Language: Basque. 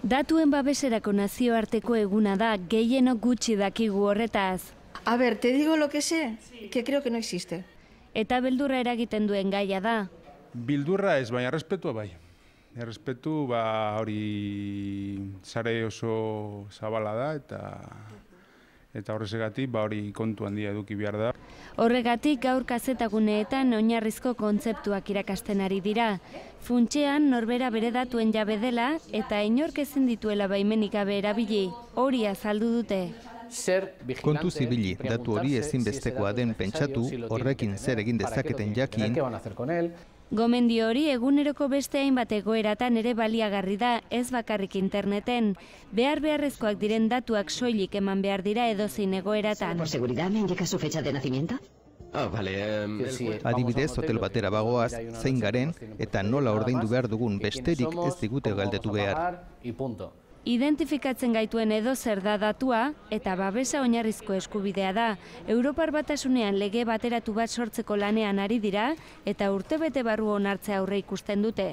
Datuen babeserako nazioarteko eguna da gehienok gutxi dakigu horretaz. A ver, te digo lo que se, que creo que no existe. Eta beldurra eragiten duen gaia da. Bildurra ez, baina respetua bai. Errespetu, ba, hori zare oso zabala da eta eta horrezegatik ba hori kontu handia eduki behar da. Horregatik gaur kazetaguneetan oinarrizko kontzeptuak irakasten ari dira. Funtxean norbera bere datuen jabe dela eta inork ezin dituela baimenik gabe erabili, hori azaldu dute. Zer Kontu zibili, datu hori ezinbestekoa den pentsatu, horrekin zer egin dezaketen jakin, Gomendio hori eguneroko beste hainbat egoeratan ere baliagarri da, ez bakarrik interneten. Behar beharrezkoak diren datuak soilik eman behar dira edozein egoeratan. Por seguridad, me indica su fecha de nacimiento? Ah, vale, Adibidez, hotel batera bagoaz, zein garen, eta nola ordaindu behar dugun besterik ez digute galdetu behar. Identifikatzen gaituen edo zer da datua eta babesa oinarrizko eskubidea da. Europar batasunean lege bateratu bat sortzeko lanean ari dira eta urtebete barru onartzea aurre ikusten dute.